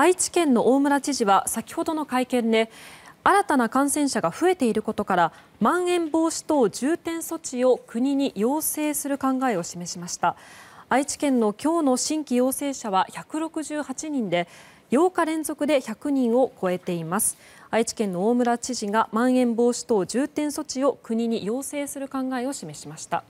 愛知県の大村知事は先ほどの会見で新たな感染者が増えていることからまん延防止等重点措置を国に要請する考えを示しました。愛知県の今日の新規陽性者は168人で8日連続で100人を超えています愛知県の大村知事がまん延防止等重点措置を国に要請する考えを示しました。